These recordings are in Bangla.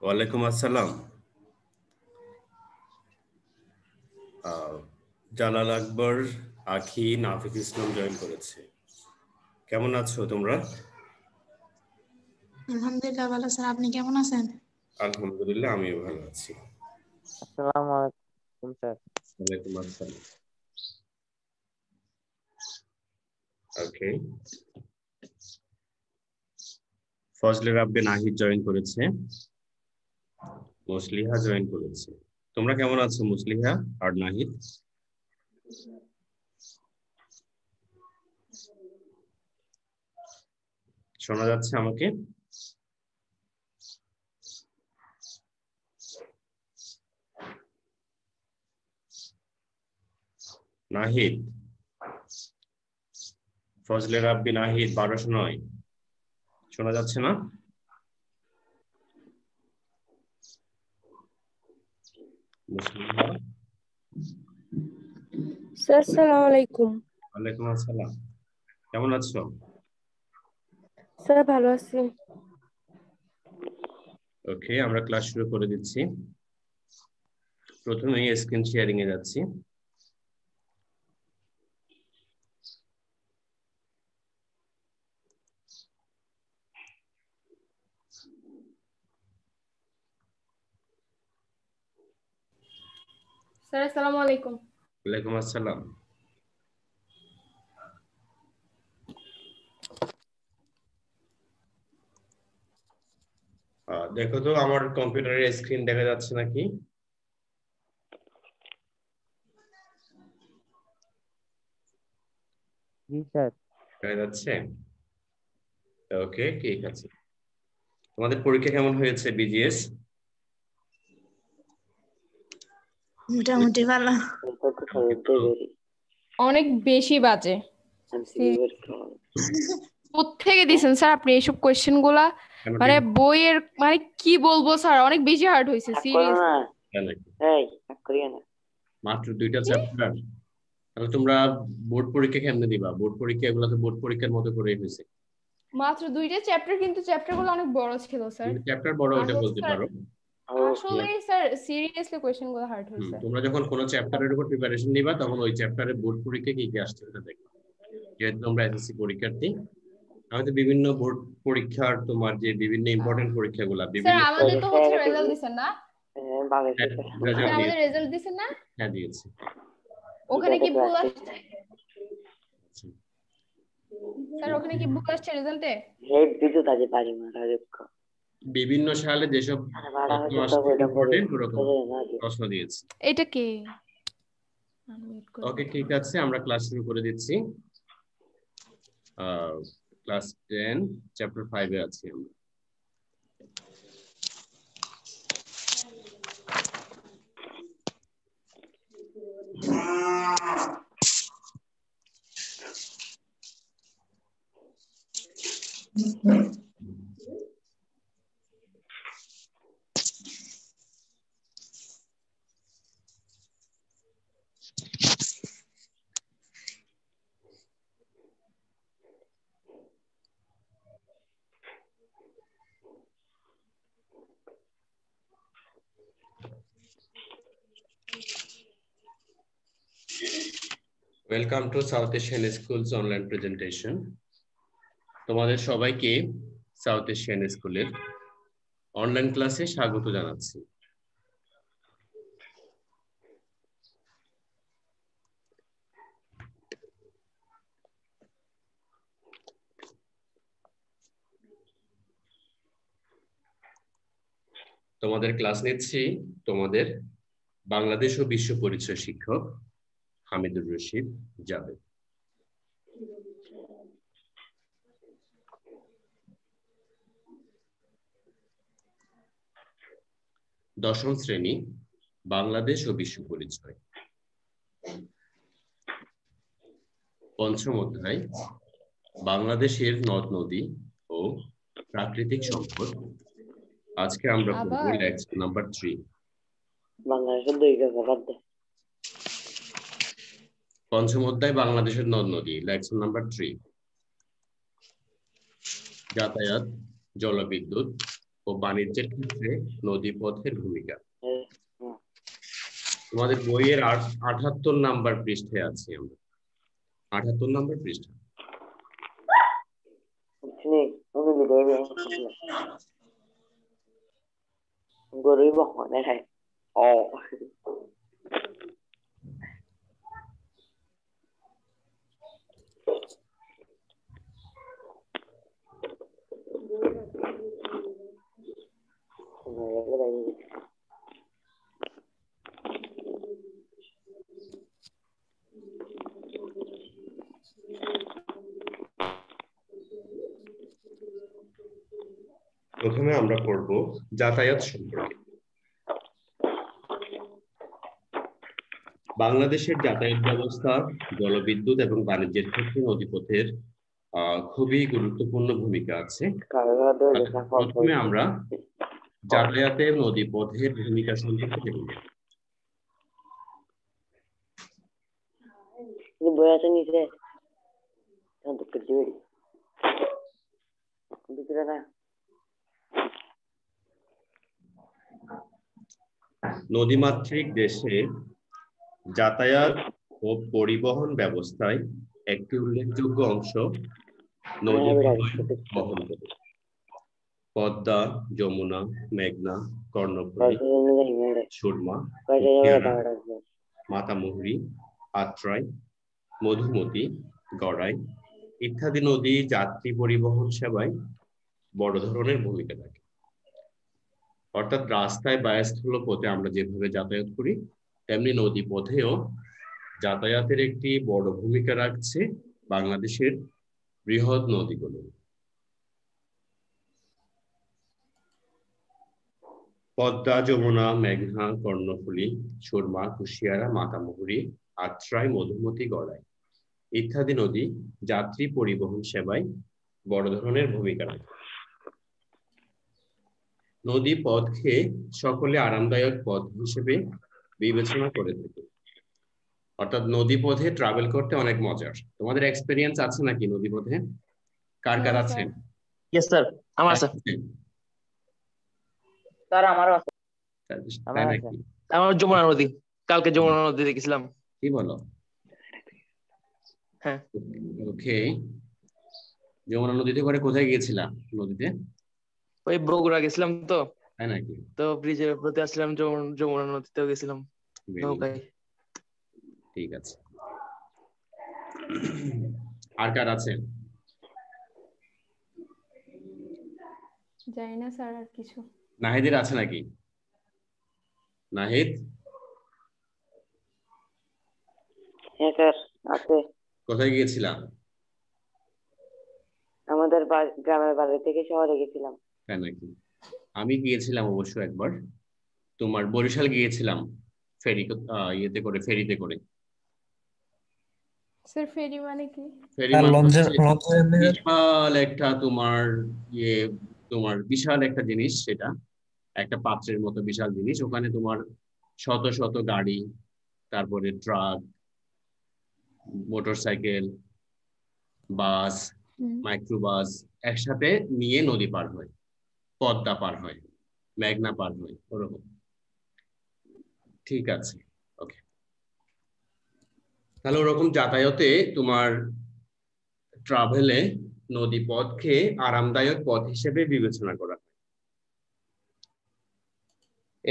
ওয়ালাইকুম আসসালাম জালাল আকবর আখি নাফিক ইসলাম জয়েন করেছে কেমন আছো তোমরা আলহামদুলিল্লাহ ভালো স্যার আপনি কেমন আছেন আলহামদুলিল্লাহ আমিও ভালো আছি আসসালামু আলাইকুম স্যার ওয়ালাইকুম আসসালাম ওকে ফজলে রাব্বে নাহিদ জয়েন করেছে মুসলিহা জয়েন করেছে তোমরা কেমন আছো মুসলিহা আর নাহিদ শোনা যাচ্ছে আমাকে নাহিদ ফজলে রাব্বি নাহিদ বারোশো নয় শোনা যাচ্ছে না আসসালামু আলাইকুম ওয়ালাইকুম আসসালাম কেমন আছো স্যার ভালো আছি ওকে আমরা ক্লাস শুরু করে দিচ্ছি প্রথমেই স্ক্রিন শেয়ারিং এ যাচ্ছি স্যার আসসালামু আলাইকুম ওয়ালাইকুম আসসালাম দেখো তো আমার কম্পিউটারের স্ক্রিন দেখা যাচ্ছে নাকি জি স্যার দেখা যাচ্ছে ওকে ঠিক আছে তোমাদের পরীক্ষা কেমন হয়েছে বিজিএস মোটামুটি ভালো অনেক বেশি বাজে কোথেকে দিছেন স্যার আপনি এইসব কোয়েশ্চেন গুলা মানে বইয়ের মানে কি বলবো স্যার অনেক বেশি হার্ড হয়েছে সিরিয়াস মাত্র দুইটা চ্যাপ্টার তাহলে তোমরা বোর্ড পরীক্ষা কেমনে দিবা বোর্ড পরীক্ষা এগুলো তো বোর্ড পরীক্ষার মতো করে হয়েছে মাত্র দুইটা চ্যাপ্টার কিন্তু চ্যাপ্টার গুলো অনেক বড় ছিল স্যার চ্যাপ্টার বড় ওটা বলতে পারো তোমরা যখন কোন চ্যাপ্টারের উপর প্রিপারেশন নিবা তখন ওই চ্যাপ্টারে বোর্ড পরীক্ষা কি কি আসছে এটা দেখবা যেহেতু তোমরা এসএসসি পরীক্ষার্থী আমি বিভিন্ন বোর্ড পরীক্ষার তোমার যে বিভিন্ন ইম্পর্টেন্ট পরীক্ষাগুলো বিভিন্ন হ্যাঁ, হ্যাঁ, স্যার আমাদের তো হচ্ছে রেজাল্ট দিবেন না রেজাল্ট দিবেন না হ্যাঁ ওখানে কি ভুল আসছে স্যার ওখানে কি ভুল আসছে হ্যাঁ, রেজাল্টে বিভিন্ন সালে যেসব মানে প্রশ্ন দিয়েছে এটা কি ওকে ঠিক আছে আমরা ক্লাস শুরু করে দিচ্ছি ক্লাস টেন চ্যাপ্টার ফাইভে আছি আমরা Mm-hmm. Welcome to South Asian schools online presentation তোমাদের সবাইকে সাউথ এশিয়ান স্কুলের অনলাইন ক্লাসে স্বাগত জানাচ্ছি তোমাদের ক্লাস নিচ্ছি তোমাদের বাংলাদেশ ও বিশ্ব পরিচয় শিক্ষক হামিদুর রশিদ জাভেদ দশম শ্রেণী বাংলাদেশ ও বিশ্ব পরিচয় পঞ্চম অধ্যায় বাংলাদেশের নদ নদী ও প্রাকৃতিক সম্পদ আজকে আমরা নাম্বার থ্রি বাংলাদেশের দুই পঞ্চম অধ্যায় বাংলাদেশের নদ নদী লেকশন নাম্বার থ্রি যাতায়াত জলবিদ্যুৎ ও বাণিজ্যের ক্ষেত্রে নদী পথের ভূমিকা তোমাদের বইয়ের আঠাত্তর নাম্বার পৃষ্ঠে আছি আমরা আঠাত্তর নাম্বার পৃষ্ঠা গরিব হয় ও প্রথমে আমরা পড়ব যাতায়াত সম্পর্কে বাংলাদেশের যাতায়াত ব্যবস্থা জলবিদ্যুৎ এবং বাণিজ্যের ক্ষেত্রে নদীপথের খুবই গুরুত্বপূর্ণ ভূমিকা আছে প্রথমে আমরা যাতায়াতে নদীপথের ভূমিকা সম্পর্কে দেখব হ্যাঁ, নদীমাতৃক দেশে যাতায়াত ও পরিবহন ব্যবস্থায় একটি উল্লেখযোগ্য অংশ বহন করে পদ্মা যমুনা মেঘনা কর্ণপ্রী সুরমা মাতামুহুরী আত্রাই মধুমতি গড়াই ইত্যাদি নদী যাত্রী পরিবহন সেবায় বড় ধরনের ভূমিকা থাকে অর্থাৎ রাস্তায় বা পথে আমরা যেভাবে যাতায়াত করি তেমনি নদী পথেও যাতায়াতের একটি বড় ভূমিকা রাখছে বাংলাদেশের বৃহৎ নদীগুলো পদ্মা যমুনা মেঘনা কর্ণফুলী সুরমা কুশিয়ারা মাতামুহুরি আত্রাই মধুমতি গড়াই ইত্যাদি নদী যাত্রী পরিবহন সেবায় বড় ধরনের ভূমিকা রাখে নদী পথকে সকলে আরামদায়ক পথ হিসেবে বিবেচনা করে থাকি অর্থাৎ পথে ট্রাভেল করতে অনেক মজার তোমাদের এক্সপিরিয়েন্স আছে নাকি নদীপথে কার কার আছে यस স্যার আমার স্যার স্যার আমারও আছে আমার যমুনা নদী কালকে যমুনা নদী দেখেছিলাম কি বলো হ্যাঁ ওকে যমুনা নদীতে করে কোথায় গিয়েছিলাম নদীতে ওই বগুড়া গেছিলাম তো তাই নাকি তো ব্রিজের উপরতে আসলাম যমুনা নদীতেও গেছিলাম ঠিক আছে আর কার আছে জানি না স্যার আর কিছু নাহিদের আছে নাকি নাহিদ হ্যাঁ স্যার আছে কোথায় গিয়েছিলাম আমাদের গ্রামের বাড়ি থেকে শহরে গেছিলাম তাই নাকি আমি গিয়েছিলাম অবশ্য একবার তোমার বরিশাল গিয়েছিলাম ফেরি ইয়েতে করে ফেরিতে করে স্যার ফেরি মানে কি ফেরি মানে বিশাল একটা তোমার ইয়ে তোমার বিশাল একটা জিনিস সেটা একটা পাত্রের মতো বিশাল জিনিস ওখানে তোমার শত শত গাড়ি তারপরে ট্রাক মোটরসাইকেল বাস মাইক্রোবাস একসাথে নিয়ে নদী পার হয় পদ্মা পার হয় মেঘনা পার হয় ওরকম ঠিক আছে ওকে তাহলে ওরকম যাতায়াতে তোমার ট্রাভেলে নদী পথকে আরামদায়ক পথ হিসেবে বিবেচনা করা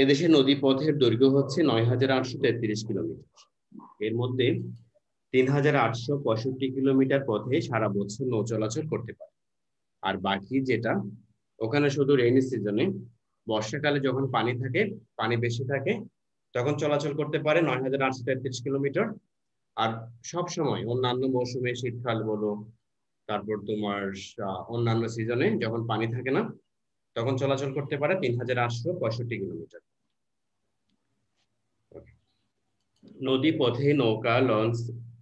এদেশে নদী পথের দৈর্ঘ্য হচ্ছে নয় হাজার আটশো তেত্রিশ কিলোমিটার এর মধ্যে তিন হাজার আটশো পঁয়ষট্টি কিলোমিটার পথে সারা বছর নৌ চলাচল করতে পারে আর বাকি যেটা ওখানে শুধু রেইনি সিজনে বর্ষাকালে যখন পানি থাকে পানি বেশি থাকে তখন চলাচল করতে পারে নয় হাজার আটশো তেত্রিশ কিলোমিটার আর সব সময় অন্যান্য মৌসুমে শীতকাল বলো তারপর তোমার অন্যান্য সিজনে যখন পানি থাকে না তখন চলাচল করতে পারে তিন হাজার আটশো পঁয়ষট্টি কিলোমিটার নদী পথে নৌকা লঞ্চ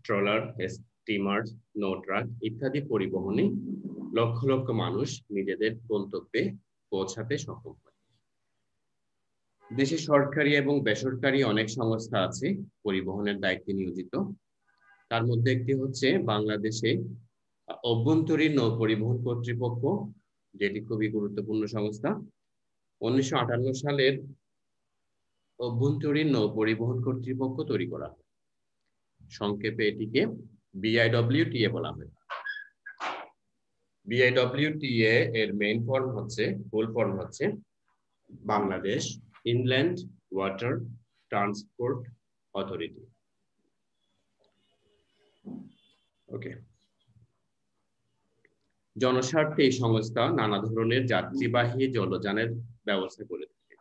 ট্রলার স্টিমার নৌ ট্রাক ইত্যাদি পরিবহনে লক্ষ লক্ষ মানুষ নিজেদের গন্তব্যে পৌঁছাতে সক্ষম হয় দেশে সরকারি এবং বেসরকারি অনেক সংস্থা আছে পরিবহনের দায়িত্বে নিয়োজিত তার মধ্যে একটি হচ্ছে বাংলাদেশে অভ্যন্তরীণ নৌ পরিবহন কর্তৃপক্ষ যেটি খুবই গুরুত্বপূর্ণ সংস্থা উনিশশো আটান্ন সালের অভ্যন্তরীণ নৌ পরিবহন কর্তৃপক্ষ তৈরি করা হয় সংক্ষেপে এটিকে বিআইডব্লিউটিএ বলা হয় বিআইডব্লিউটিএ এর মেইন ফর্ম হচ্ছে ফুল ফর্ম হচ্ছে Bangladesh inland water transport authority okay জনস্বার্থে এই সংস্থা নানা ধরনের যাত্রীবাহী জলযানের ব্যবস্থা করে থাকে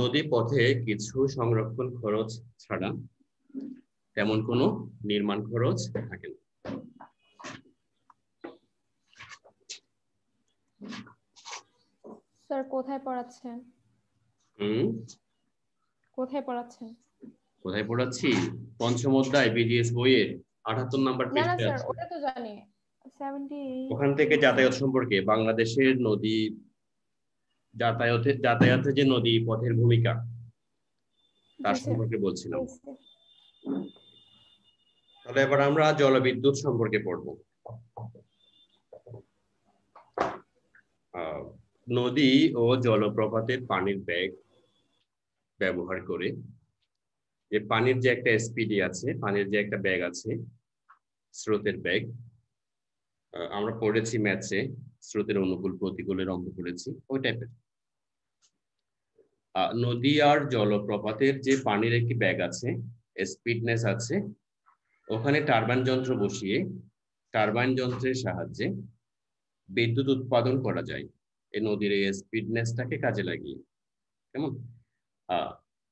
নদী পথে কিছু সংরক্ষণ খরচ ছাড়া তেমন কোনো নির্মাণ খরচ থাকে না স্যার কোথায় পড়াচ্ছেন হুম কোথায় পড়াচ্ছেন কোথায় পড়াচ্ছি পঞ্চম অধ্যায় বিডিএস বইয়ের 78 নাম্বার পেজে আছে স্যার ওটা তো জানি 78 ওখান থেকে যাতায়াত সম্পর্কে বাংলাদেশের নদী যাতায়াতের যাতায়াতের যে নদী পথের ভূমিকা তার সম্পর্কে বলছিলাম তাহলে এবার আমরা জলবিদ্যুৎ সম্পর্কে পড়ব আহ নদী ও জলপ্রপাতের পানির ব্যাগ ব্যবহার করে যে পানির যে একটা এসপিডি আছে পানির যে একটা ব্যাগ আছে স্রোতের ব্যাগ আমরা পড়েছি ম্যাচে স্রোতের অনুকূল প্রতিকূলের অঙ্ক করেছি ওই টাইপের নদী আর জলপ্রপাতের যে পানির একটি ব্যাগ আছে স্পিডনেস আছে ওখানে টারবাইন যন্ত্র বসিয়ে টারবাইন যন্ত্রের সাহায্যে বিদ্যুৎ উৎপাদন করা যায় এই নদীর এই স্পিডনেসটাকে কাজে লাগিয়ে কেমন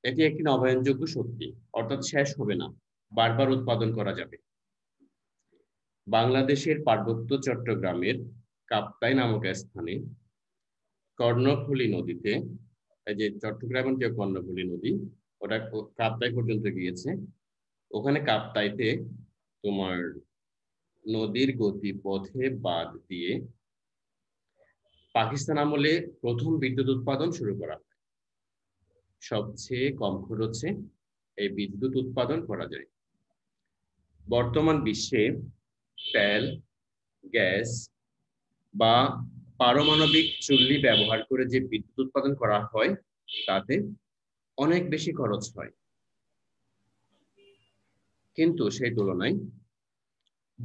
এটি একটি নবায়নযোগ্য শক্তি অর্থাৎ শেষ হবে না বারবার উৎপাদন করা যাবে বাংলাদেশের পার্বত্য চট্টগ্রামের কাপ্তাই নামক স্থানে কর্ণফুলি নদীতে যে চট্টগ্রামের যে কর্ণফুলি নদী ওটা কাপ্তাই পর্যন্ত গিয়েছে ওখানে কাপ্তাইতে তোমার নদীর গতিপথে বাদ দিয়ে পাকিস্তান আমলে প্রথম বিদ্যুৎ উৎপাদন শুরু করা হয় সবচেয়ে কম খরচে এই বিদ্যুৎ উৎপাদন করা যায় বর্তমান বিশ্বে তেল গ্যাস বা পারমাণবিক চুল্লি ব্যবহার করে যে বিদ্যুৎ উৎপাদন করা হয় তাতে অনেক বেশি খরচ হয় কিন্তু সেই তুলনায়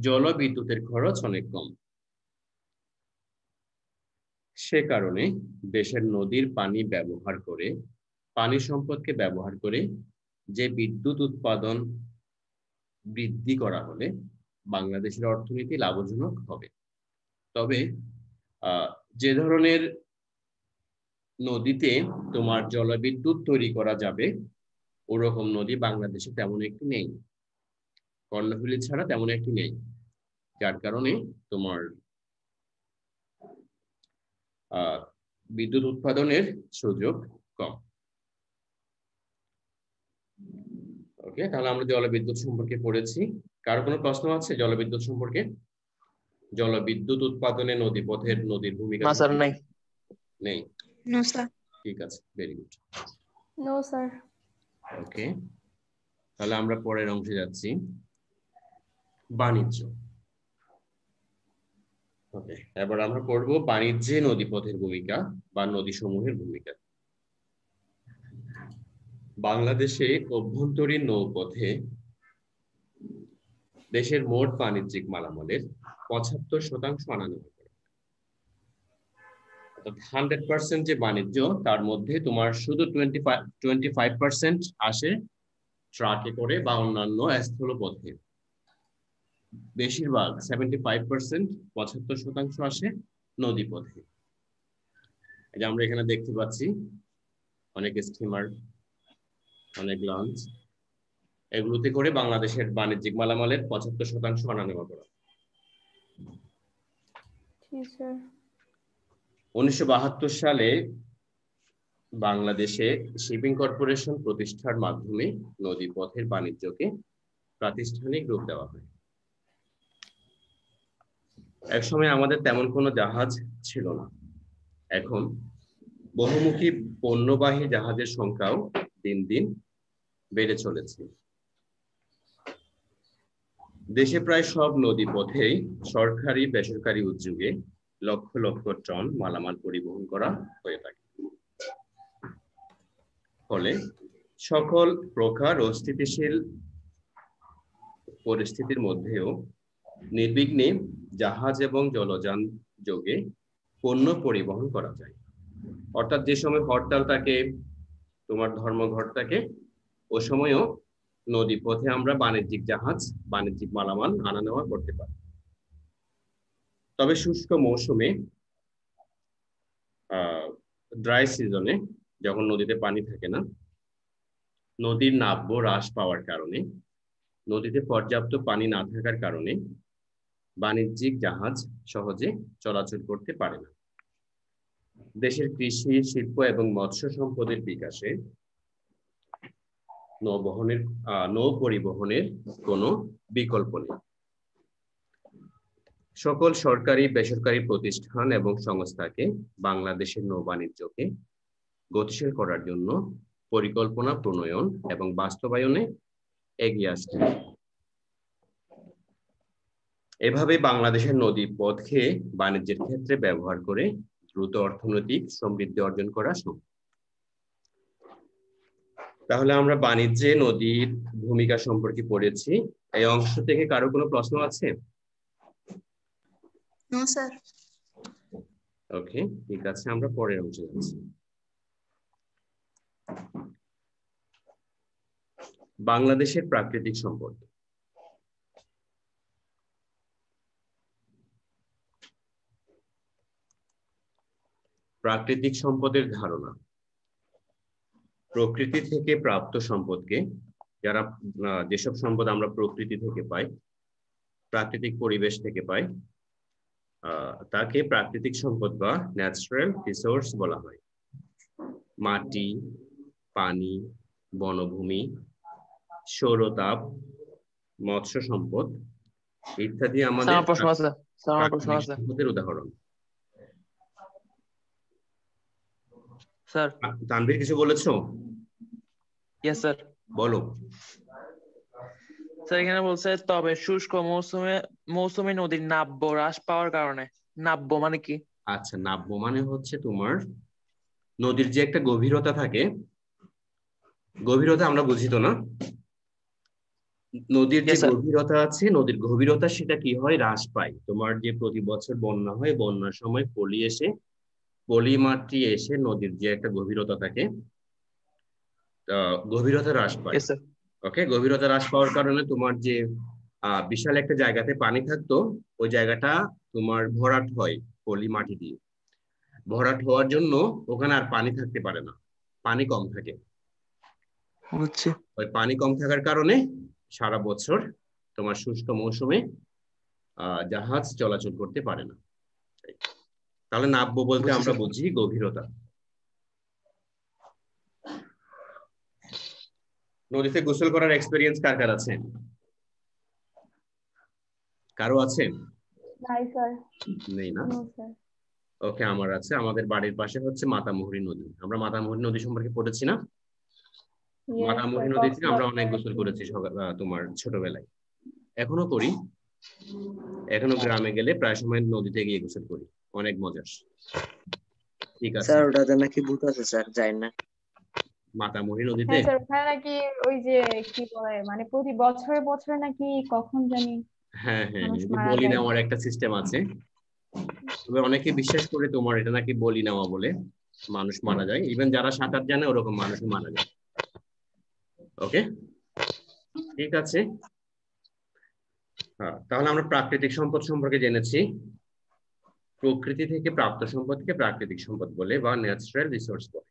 জলবিদ্যুতের খরচ অনেক কম সে কারণে দেশের নদীর পানি ব্যবহার করে পানি সম্পদকে ব্যবহার করে যে বিদ্যুৎ উৎপাদন বৃদ্ধি করা হলে বাংলাদেশের অর্থনীতি লাভজনক হবে তবে যে ধরনের নদীতে তোমার জলবিদ্যুৎ তৈরি করা যাবে ওরকম নদী বাংলাদেশে তেমন একটি নেই কর্ণফুলি ছাড়া তেমন একটি নেই যার কারণে তোমার বিদ্যুৎ উৎপাদনের সুযোগ কম ওকে তাহলে আমরা জলবিদ্যুৎ সম্পর্কে পড়েছি কারো কোনো প্রশ্ন আছে জলবিদ্যুৎ সম্পর্কে জলবিদ্যুৎ উৎপাদনে নদী পথের নদীর ভূমিকা স্যার নাই নেই নো স্যার ঠিক আছে very good no sir okay তাহলে আমরা পরের অংশে যাচ্ছি বাণিজ্য এবার আমরা পড়ব বাণিজ্যে নদীপথের ভূমিকা বা সমূহের ভূমিকা বাংলাদেশে অভ্যন্তরীণ নৌপথে দেশের মোট বাণিজ্যিক মালামালের পঁচাত্তর শতাংশ আনানো অর্থাৎ হান্ড্রেড পার্সেন্ট যে বাণিজ্য তার মধ্যে তোমার শুধু টোয়েন্টি ফাইভ পার্সেন্ট আসে ট্রাকে করে বা অন্যান্য পথে বেশিরভাগ সেভেন্টি ফাইভ পার্সেন্ট পঁচাত্তর শতাংশ আসে নদী পথে যে আমরা এখানে দেখতে পাচ্ছি অনেক স্টিমার অনেক লঞ্চ এগুলোতে করে বাংলাদেশের বাণিজ্যিক মালামালের পঁচাত্তর শতাংশ আনা নেওয়া করা উনিশশো সালে বাংলাদেশে শিপিং কর্পোরেশন প্রতিষ্ঠার মাধ্যমে নদীপথের বাণিজ্যকে প্রাতিষ্ঠানিক রূপ দেওয়া হয় একসময় আমাদের তেমন কোনো জাহাজ ছিল না এখন বহুমুখী পণ্যবাহী জাহাজের সংখ্যাও দিন দিন বেড়ে চলেছে দেশে প্রায় সব নদী পথেই সরকারি বেসরকারি উদ্যোগে লক্ষ লক্ষ টন মালামাল পরিবহন করা হয়ে থাকে ফলে সকল প্রকার অস্থিতিশীল পরিস্থিতির মধ্যেও নির্বিঘ্নে জাহাজ এবং জলযান যোগে পণ্য পরিবহন করা যায় অর্থাৎ যে সময় হরতাল থাকে তোমার ধর্মঘট থাকে ও সময়ও নদী পথে আমরা বাণিজ্যিক জাহাজ বাণিজ্যিক মালামাল আনা নেওয়া করতে পারি তবে শুষ্ক মৌসুমে ড্রাই সিজনে যখন নদীতে পানি থাকে না নদীর নাব্য হ্রাস পাওয়ার কারণে নদীতে পর্যাপ্ত পানি না থাকার কারণে বাণিজ্যিক জাহাজ সহজে চলাচল করতে পারে না দেশের কৃষি শিল্প এবং মৎস্য সম্পদের বিকাশে নৌবহনের নৌ পরিবহনের কোন বিকল্প নেই সকল সরকারি বেসরকারি প্রতিষ্ঠান এবং সংস্থাকে বাংলাদেশের নৌবাণিজ্যকে গতিশীল করার জন্য পরিকল্পনা প্রণয়ন এবং বাস্তবায়নে এগিয়ে আসতে এভাবে বাংলাদেশের নদী পথকে বাণিজ্যের ক্ষেত্রে ব্যবহার করে দ্রুত অর্থনৈতিক সমৃদ্ধি অর্জন করা সম্ভব তাহলে আমরা বাণিজ্যে নদীর ভূমিকা সম্পর্কে পড়েছি এই অংশ থেকে কারো কোনো প্রশ্ন আছে ওকে ঠিক আছে আমরা পরের অংশে যাচ্ছি বাংলাদেশের প্রাকৃতিক সম্পদ প্রাকৃতিক সম্পদের ধারণা প্রকৃতি থেকে প্রাপ্ত সম্পদকে যারা যেসব সম্পদ আমরা প্রকৃতি থেকে পাই প্রাকৃতিক পরিবেশ থেকে পাই তাকে প্রাকৃতিক সম্পদ বা ন্যাচারাল রিসোর্স বলা হয় মাটি পানি বনভূমি সৌরতাপ মৎস্য সম্পদ ইত্যাদি আমাদের উদাহরণ স্যার তানভীর কিছু বলেছো ইয়েস স্যার বলো স্যার এখানে বলছে তবে শুষ্ক মৌসুমে মৌসুমী নদীর নাব্য হ্রাস পাওয়ার কারণে নাব্য মানে কি আচ্ছা নাব্য মানে হচ্ছে তোমার নদীর যে একটা গভীরতা থাকে গভীরতা আমরা বুঝি তো না নদীর যে গভীরতা আছে নদীর গভীরতা সেটা কি হয় হ্রাস পায় তোমার যে প্রতি বছর বন্যা হয় বন্যার সময় পলি এসে পলিমাটি এসে নদীর যে একটা গভীরতা থাকে গভীরতা হ্রাস পায় ওকে গভীরতা হ্রাস পাওয়ার কারণে তোমার যে বিশাল একটা জায়গাতে পানি থাকতো ওই জায়গাটা তোমার ভরাট হয় পলি মাটি দিয়ে ভরাট হওয়ার জন্য ওখানে আর পানি থাকতে পারে না পানি কম থাকে আচ্ছা। ওই পানি কম থাকার কারণে সারা বছর তোমার শুষ্ক মৌসুমে জাহাজ চলাচল করতে পারে না তাহলে নাব্য বলতে আমরা বুঝি গভীরতা নদীতে গোসল করার এক্সপেরিয়েন্স কার কার আছে কারো আছে নেই না ওকে আমার আছে আমাদের বাড়ির পাশে হচ্ছে মাতামুহুরী নদী আমরা মাতামুহুরী নদী সম্পর্কে পড়েছি না নদী থেকে আমরা অনেক গোসল করেছি তোমার ছোটবেলায় এখনো করি এখনো গ্রামে গেলে প্রায় সময় নদীতে গিয়ে গোসল করি অনেক মজার ঠিক আছে স্যার ওটাতে নাকি ভূত আছে স্যার যাই না মাতামুহি নদীতে হ্যাঁ, স্যার ওখানে নাকি ওই যে কি বলে মানে প্রতি বছরে বছরে নাকি কখন জানি হ্যাঁ হ্যাঁ, হ্যাঁ বলি নেওয়ার একটা সিস্টেম আছে তবে অনেকে বিশ্বাস করে তোমার এটা নাকি বলি নেওয়া বলে মানুষ মারা যায় ইভেন যারা সাঁতার জানে ওরকম মানুষ মারা যায় ওকে ঠিক আছে হ্যাঁ, তাহলে আমরা প্রাকৃতিক সম্পদ সম্পর্কে জেনেছি প্রকৃতি থেকে প্রাপ্ত সম্পদকে প্রাকৃতিক সম্পদ বলে বা ন্যাচারাল রিসোর্স বলে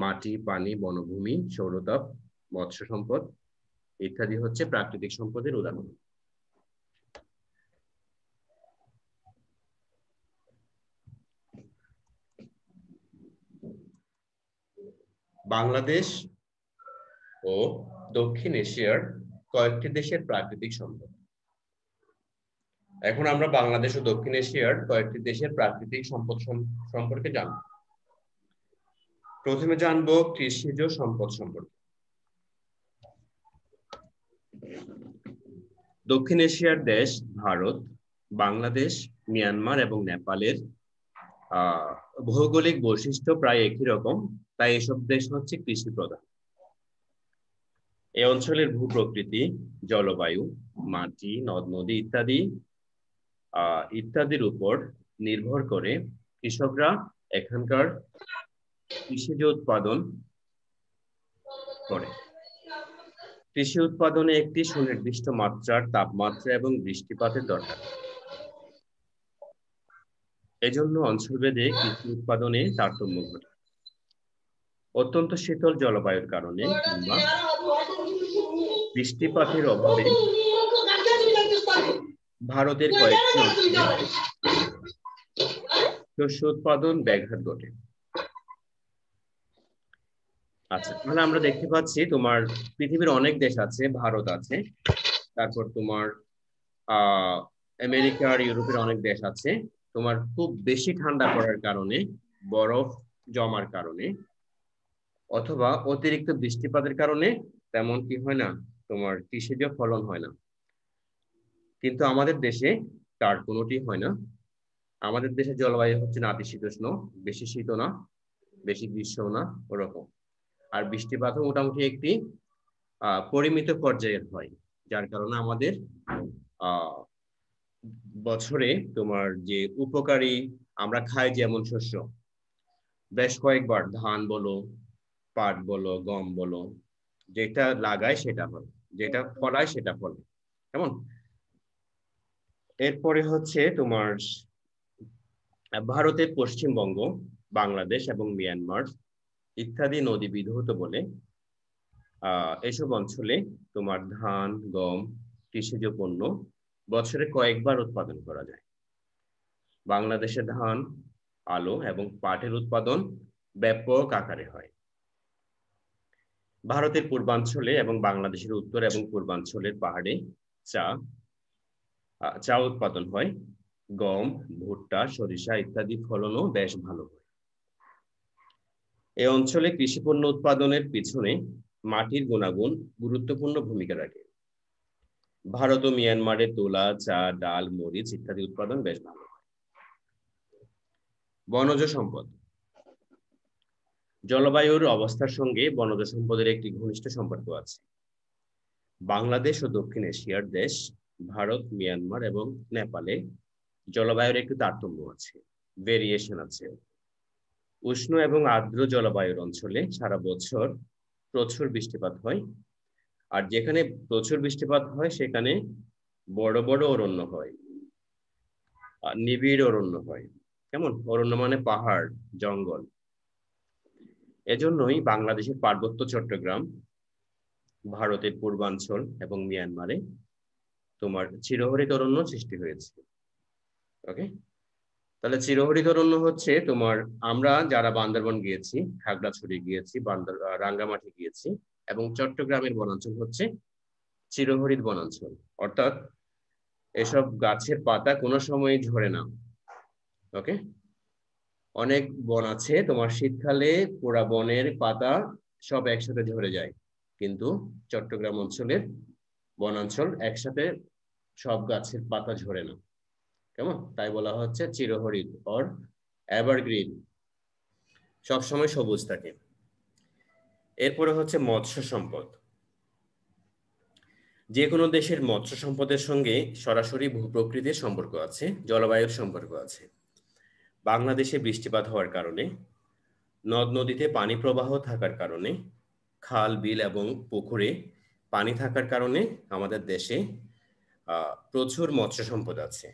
মাটি পানি বনভূমি সৌরতাপ মৎস্য সম্পদ ইত্যাদি হচ্ছে প্রাকৃতিক সম্পদের উদাহরণ বাংলাদেশ ও দক্ষিণ এশিয়ার কয়েকটি দেশের প্রাকৃতিক সম্পদ এখন আমরা বাংলাদেশ ও দক্ষিণ এশিয়ার কয়েকটি দেশের প্রাকৃতিক সম্পদ সম্পর্কে জানব প্রথমে জানব কৃষিজ সম্পদ সম্পর্কে দক্ষিণ এশিয়ার দেশ ভারত বাংলাদেশ মিয়ানমার এবং নেপালের ভৌগোলিক বৈশিষ্ট্য প্রায় একই রকম তাই এসব দেশ হচ্ছে কৃষি প্রধান এ অঞ্চলের ভূ প্রকৃতি জলবায়ু মাটি নদ নদী ইত্যাদি ইত্যাদির উপর নির্ভর করে কৃষকরা এখানকার কৃষিজ উৎপাদন করে কৃষি উৎপাদনে একটি সুনির্দিষ্ট মাত্রার তাপমাত্রা এবং বৃষ্টিপাতের দরকার এজন্য অঞ্চলভেদে কৃষি উৎপাদনে তারতম্য ঘটে অত্যন্ত শীতল জলবায়ুর কারণে কিংবা বৃষ্টিপাতের অভাবে ভারতের কয়েকটি শস্য উৎপাদন ব্যাঘাত ঘটে আচ্ছা তাহলে আমরা দেখতে পাচ্ছি তোমার পৃথিবীর অনেক দেশ আছে ভারত আছে তারপর তোমার আর ইউরোপের অনেক দেশ আছে তোমার খুব বেশি ঠান্ডা পড়ার কারণে বরফ জমার কারণে অথবা অতিরিক্ত বৃষ্টিপাতের কারণে তেমন কি হয় না তোমার কৃষিজ ফলন হয় না কিন্তু আমাদের দেশে তার কোনোটি হয় না আমাদের দেশে জলবায়ু হচ্ছে নাতিশীতোষ্ণ বেশি শীত না বেশি গ্রীষ্ম না ওরকম আর বৃষ্টিপাতও মোটামুটি একটি পরিমিত পর্যায়ের হয় যার কারণে আমাদের বছরে তোমার যে উপকারী আমরা খাই যেমন শস্য বেশ কয়েকবার ধান বলো পাট বলো গম বলো যেটা লাগায় সেটা হয় যেটা ফলায় সেটা ফলে কেমন এরপরে হচ্ছে তোমার ভারতের পশ্চিমবঙ্গ বাংলাদেশ এবং মিয়ানমার ইত্যাদি নদী বিধৌত বলে এসব অঞ্চলে তোমার ধান গম কৃষিজ পণ্য বছরে কয়েকবার উৎপাদন করা যায় বাংলাদেশে ধান আলো এবং পাটের উৎপাদন ব্যাপক আকারে হয় ভারতের পূর্বাঞ্চলে এবং বাংলাদেশের উত্তর এবং পূর্বাঞ্চলের পাহাড়ে চা চা উৎপাদন হয় গম ভুট্টা সরিষা ইত্যাদি ফলনও বেশ ভালো হয় এ অঞ্চলে কৃষি পণ্য উৎপাদনের পিছনে মাটির গুণাগুণ গুরুত্বপূর্ণ ভূমিকা রাখে ভারত ও মিয়ানমারে তুলা চা ডাল মরিচ ইত্যাদি উৎপাদন বেশ ভালো বনজ সম্পদ জলবায়ুর অবস্থার সঙ্গে বনজ সম্পদের একটি ঘনিষ্ঠ সম্পর্ক আছে বাংলাদেশ ও দক্ষিণ এশিয়ার দেশ ভারত মিয়ানমার এবং নেপালে জলবায়ুর একটু তারতম্য আছে ভেরিয়েশন আছে উষ্ণ এবং আর্দ্র জলবায়ুর অঞ্চলে সারা বছর প্রচুর বৃষ্টিপাত হয় আর যেখানে প্রচুর বৃষ্টিপাত হয় সেখানে বড় বড় অরণ্য হয় নিবিড় অরণ্য হয় কেমন অরণ্য মানে পাহাড় জঙ্গল এজন্যই বাংলাদেশের পার্বত্য চট্টগ্রাম ভারতের পূর্বাঞ্চল এবং মিয়ানমারে তোমার চিরহরিত অরণ্য সৃষ্টি হয়েছে ওকে তাহলে চিরহরিত অরণ্য হচ্ছে তোমার আমরা যারা বান্দরবন গিয়েছি খাগড়াছড়ি গিয়েছি বান্দর রাঙ্গামাটি গিয়েছি এবং চট্টগ্রামের বনাঞ্চল হচ্ছে চিরহরিত বনাঞ্চল অর্থাৎ এসব গাছের পাতা কোনো সময় ঝরে না ওকে অনেক বন আছে তোমার শীতকালে পোড়া বনের পাতা সব একসাথে ঝরে যায় কিন্তু চট্টগ্রাম অঞ্চলের বনাঞ্চল একসাথে সব গাছের পাতা ঝরে না কেমন তাই বলা হচ্ছে চিরহরিত অর এভারগ্রিন সবসময় সবুজ থাকে এরপরে হচ্ছে মৎস্য সম্পদ যে কোনো দেশের মৎস্য সম্পদের সঙ্গে সরাসরি ভূপ্রকৃতির সম্পর্ক আছে জলবায়ুর সম্পর্ক আছে বাংলাদেশে বৃষ্টিপাত হওয়ার কারণে নদ নদীতে পানি প্রবাহ থাকার কারণে খাল বিল এবং পুকুরে পানি থাকার কারণে আমাদের দেশে প্রচুর মৎস্য সম্পদ আছে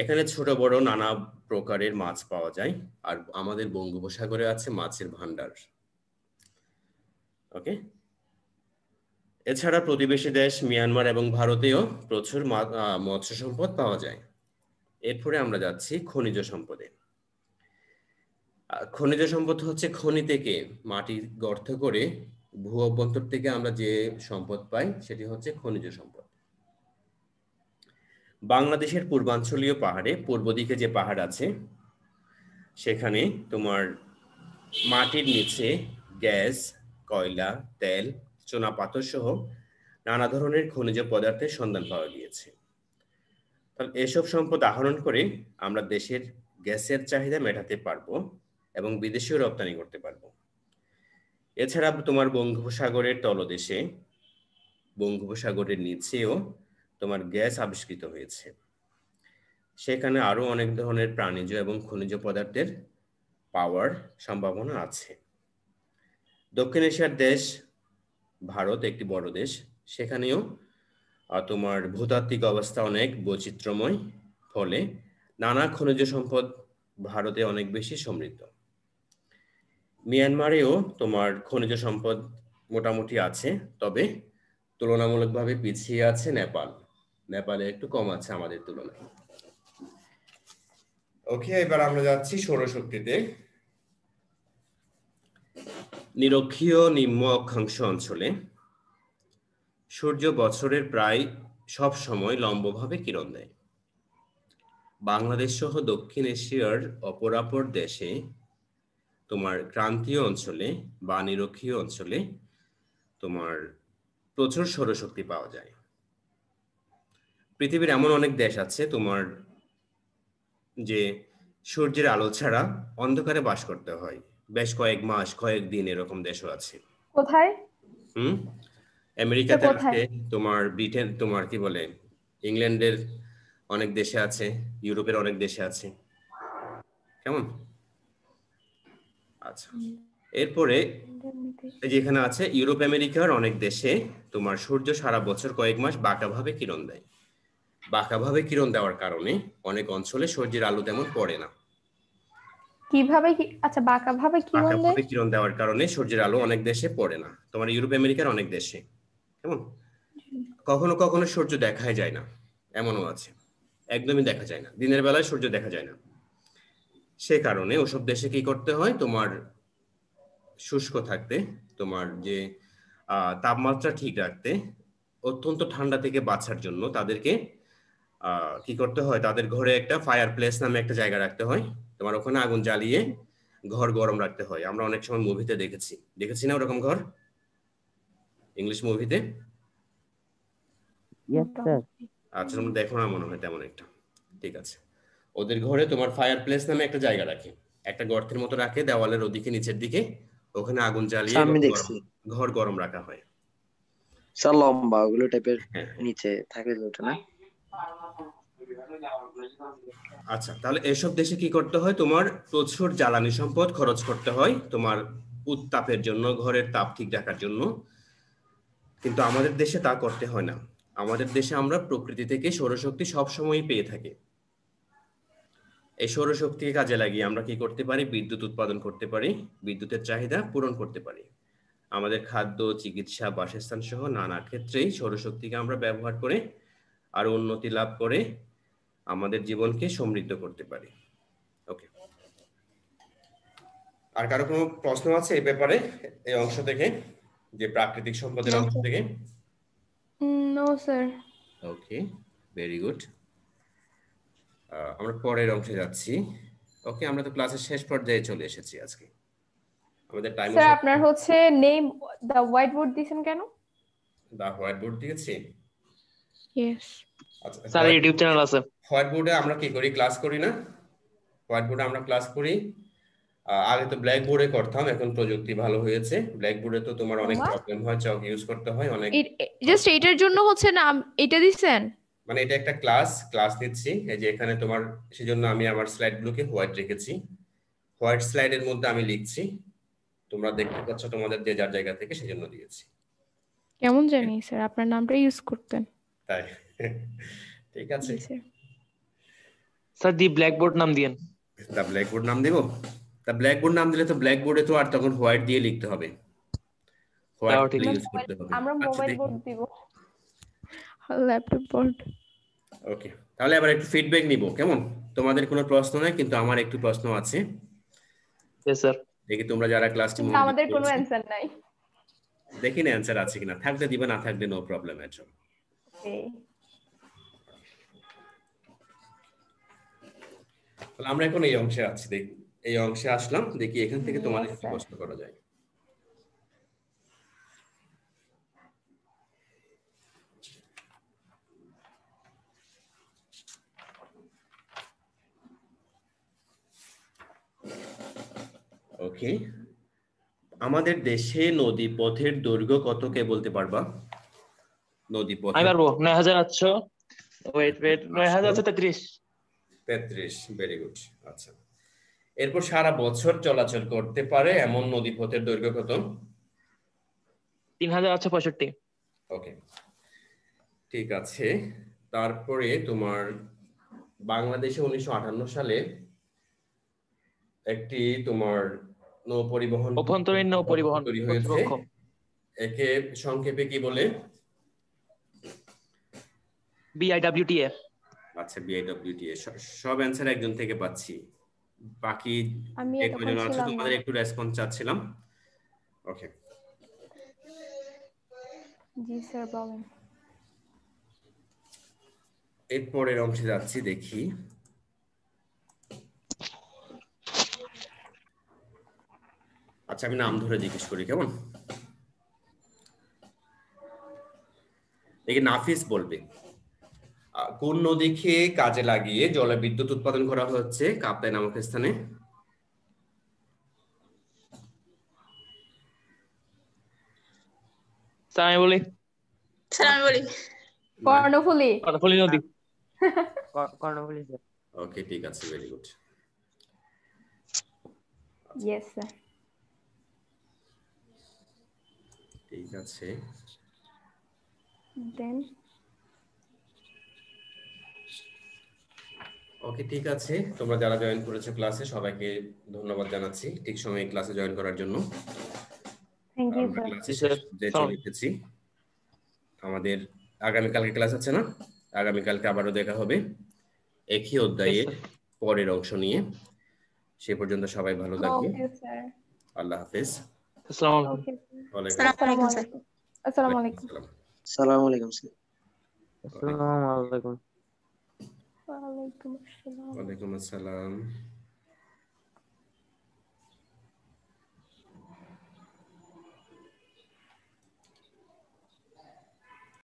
এখানে ছোট বড় নানা প্রকারের মাছ পাওয়া যায় আর আমাদের বঙ্গোপসাগরে আছে মাছের ভান্ডার ওকে এছাড়া প্রতিবেশী দেশ মিয়ানমার এবং ভারতেও প্রচুর মৎস্য সম্পদ পাওয়া যায় এরপরে আমরা যাচ্ছি খনিজ সম্পদে খনিজ সম্পদ হচ্ছে খনি থেকে মাটি গর্ত করে ভূ অভ্যন্তর থেকে আমরা যে সম্পদ পাই সেটি হচ্ছে খনিজ সম্পদ বাংলাদেশের পূর্বাঞ্চলীয় পাহাড়ে পূর্ব দিকে যে পাহাড় আছে সেখানে তোমার মাটির নিচে গ্যাস কয়লা তেল পাথর সহ নানা ধরনের খনিজ পদার্থের সন্ধান পাওয়া গিয়েছে তাহলে এসব সম্পদ আহরণ করে আমরা দেশের গ্যাসের চাহিদা মেটাতে পারব এবং বিদেশেও রপ্তানি করতে পারব এছাড়া তোমার বঙ্গোপসাগরের তলদেশে বঙ্গোপসাগরের নিচেও তোমার গ্যাস আবিষ্কৃত হয়েছে সেখানে আরও অনেক ধরনের প্রাণীজ এবং খনিজ পদার্থের পাওয়ার সম্ভাবনা আছে দক্ষিণ এশিয়ার দেশ ভারত একটি বড় দেশ সেখানেও তোমার ভূতাত্ত্বিক অবস্থা অনেক বৈচিত্র্যময় ফলে নানা খনিজ সম্পদ ভারতে অনেক বেশি সমৃদ্ধ মিয়ানমারেও তোমার খনিজ সম্পদ মোটামুটি আছে তবে তুলনামূলকভাবে পিছিয়ে আছে নেপাল নেপালে একটু কম আছে আমাদের তুলনায় ওকে এবার আমরা যাচ্ছি সৌরশক্তিতে নিরক্ষীয় নিম্ন অক্ষাংশ অঞ্চলে সূর্য বছরের প্রায় সব সময় লম্বভাবে কিরণ দেয় বাংলাদেশ সহ দক্ষিণ এশিয়ার অপরাপর দেশে তোমার ক্রান্তীয় অঞ্চলে বা নিরক্ষীয় অঞ্চলে তোমার প্রচুর সৌরশক্তি পাওয়া যায় পৃথিবীর এমন অনেক দেশ আছে তোমার যে সূর্যের আলো ছাড়া অন্ধকারে বাস করতে হয় বেশ কয়েক মাস কয়েক দিন এরকম দেশও আছে কোথায় হুম আমেরিকাতে আছে তোমার ব্রিটেন তোমার কি বলে ইংল্যান্ডের অনেক দেশে আছে ইউরোপের অনেক দেশে আছে কেমন আচ্ছা এরপরে যেখানে আছে ইউরোপ আমেরিকার অনেক দেশে তোমার সূর্য সারা বছর কয়েক মাস বাঁকাভাবে কিরণ দেয় বাঁকাভাবে কিরণ দেওয়ার কারণে অনেক অঞ্চলে সূর্যের আলো তেমন পড়ে না কিভাবে আচ্ছা বাঁকাভাবে কিরণ বাঁকাভাবে কিরণ দেওয়ার কারণে সূর্যের আলো অনেক দেশে পড়ে না তোমার ইউরোপ আমেরিকার অনেক দেশে কেমন কখনো কখনো সূর্য দেখাই যায় না এমনও আছে একদমই দেখা যায় না দিনের বেলায় সূর্য দেখা যায় না সে কারণে ওসব দেশে কি করতে হয় তোমার শুষ্ক থাকতে তোমার যে তাপমাত্রা ঠিক রাখতে অত্যন্ত ঠান্ডা থেকে বাঁচার জন্য তাদেরকে কি করতে হয় তাদের ঘরে একটা ফায়ার প্লেস নামে একটা জায়গা রাখতে হয় তোমার ওখানে আগুন জ্বালিয়ে ঘর গরম রাখতে হয় আমরা অনেক সময় মুভিতে দেখেছি দেখেছি না ওরকম ঘর ইংলিশ মুভিতে আচ্ছা তোমরা দেখো না মনে হয় তেমন একটা ঠিক আছে ওদের ঘরে তোমার ফায়ার প্লেস নামে একটা জায়গা রাখে একটা গর্তের মতো রাখে দেওয়ালের ওদিকে নিচের দিকে ওখানে আগুন জ্বালিয়ে ঘর গরম রাখা হয় লম্বা ওগুলো টাইপের হ্যাঁ। নিচে থাকে না আচ্ছা তাহলে এসব দেশে কি করতে হয় তোমার প্রচুর জ্বালানি সম্পদ খরচ করতে হয় তোমার উত্তাপের জন্য ঘরের তাপ ঠিক রাখার জন্য কিন্তু আমাদের দেশে তা করতে হয় না আমাদের দেশে আমরা প্রকৃতি থেকে সৌরশক্তি সবসময় পেয়ে থাকি এই সৌরশক্তিকে কাজে লাগিয়ে আমরা কি করতে পারি বিদ্যুৎ উৎপাদন করতে পারি বিদ্যুতের চাহিদা পূরণ করতে পারি আমাদের খাদ্য চিকিৎসা বাসস্থান সহ নানা ক্ষেত্রেই সৌরশক্তিকে আমরা ব্যবহার করে আরো উন্নতি লাভ করে আমাদের জীবনকে সমৃদ্ধ করতে পারি ওকে আর কারো কোনো প্রশ্ন আছে এই ব্যাপারে এই অংশ থেকে যে প্রাকৃতিক সম্পদের অংশ থেকে no sir okay very good আমরা পরের অংশে যাচ্ছি ওকে আমরা তো ক্লাসের শেষ পর্যায়ে চলে এসেছি আজকে আমাদের টাইম স্যার আপনার হচ্ছে নেম দা হোয়াইট বোর্ড দিয়েছেন কেন দা হোয়াইট বোর্ড দিয়েছি আচ্ছা, স্যার ইউটিউব চ্যানেল আছে হোয়াইট বোর্ডে আমরা কি করি ক্লাস করি না হোয়াইট বোর্ডে আমরা ক্লাস করি আগে তো ব্ল্যাক বোর্ডে করতাম এখন প্রযুক্তি ভালো হয়েছে ব্ল্যাক বোর্ডে তো তোমার অনেক প্রবলেম হয় চক ইউজ করতে হয় অনেক জাস্ট এটার জন্য হচ্ছে না এটা দিছেন মানে এটা একটা ক্লাস ক্লাস নিচ্ছি এই যে এখানে তোমার সেজন্য আমি আমার স্লাইডগুলোকে হোয়াইট রেখেছি হোয়াইট স্লাইডের মধ্যে আমি লিখছি তোমরা দেখতে পাচ্ছ তোমাদের যে যার জায়গা থেকে সেজন্য দিয়েছি কেমন জানি স্যার আপনার নামটা ইউজ করতেন তাই ঠিক আছে স্যার দি ব্ল্যাকবোর্ড নাম দিয়েন দা ব্ল্যাকবোর্ড নাম দেব দা ব্ল্যাকবোর্ড নাম দিলে তো ব্ল্যাকবোর্ডে তো আর তখন হোয়াইট দিয়ে লিখতে হবে হোয়াইট ইউজ করতে হবে আমরা মোবাইল আচ্ছা, বোর্ড দিব ল্যাপটপ বোর্ড ওকে তাহলে আবার একটু ফিডব্যাক নিব কেমন তোমাদের কোনো প্রশ্ন নাই কিন্তু আমার একটু প্রশ্ন আছে यस স্যার দেখি তোমরা যারা ক্লাস ক্লাসটি আমাদের কোনো অ্যানসার নাই দেখি না অ্যানসার আছে কিনা থাকলে দিবে না থাকলে নো প্রবলেম এট তাহলে আমরা এখন এই অংশে আছি দেখি এই অংশে আসলাম দেখি এখান থেকে তোমাদের প্রশ্ন করা যায় ওকে আমাদের দেশে নদী পথের দৈর্ঘ্য কত কে বলতে পারবা আমি পারবো নয় হাজার আটশো ওয়েট ওয়েট নয় হাজার আটশো তেত্রিশ তেত্রিশ ভেরি গুড আচ্ছা এরপর সারা বছর চলাচল করতে পারে এমন নদীপথের দৈর্ঘ্য কত তিন হাজার আটশো পঁয়ষট্টি ওকে ঠিক আছে তারপরে তোমার বাংলাদেশে উনিশশো আটান্ন সালে একটি তোমার নৌ পরিবহন অভ্যন্তরীণ নৌ পরিবহন একে সংক্ষেপে কি বলে বিআইডব্লিউটিএ আচ্ছা বিআইডব্লিউটিএ সব অ্যানসার একজন থেকে পাচ্ছি বাকি একজন আছে তোমাদের একটু রেসপন্স চাচ্ছিলাম ওকে জি স্যার বলেন এরপরের অংশে যাচ্ছি দেখি আচ্ছা আমি নাম ধরে জিজ্ঞেস করি কেমন দেখি নাফিস বলবে কোন নদীকে কাজে লাগিয়ে বিদ্যুৎ উৎপাদন করা হচ্ছে কাপ্তাই নামক স্থানে ওকে ঠিক আছে ঠিক আছে দেন ওকে ঠিক আছে তোমরা যারা জয়েন করেছো ক্লাসে সবাইকে ধন্যবাদ জানাচ্ছি ঠিক সময়ে ক্লাসে জয়েন করার জন্য থ্যাংক ইউ স্যার যে চলে এসেছি আমাদের আগামীকালকে ক্লাস আছে না আগামীকালকে আবারও দেখা হবে একই অধ্যায়ের পরের অংশ নিয়ে সে পর্যন্ত সবাই ভালো থাকবে আল্লাহ হাফেজ আসসালামু আলাইকুম আসসালামু আলাইকুম আসসালামু আলাইকুম আসসালামু আলাইকুম Wa alaikum assalam. Wa alaikum assalam.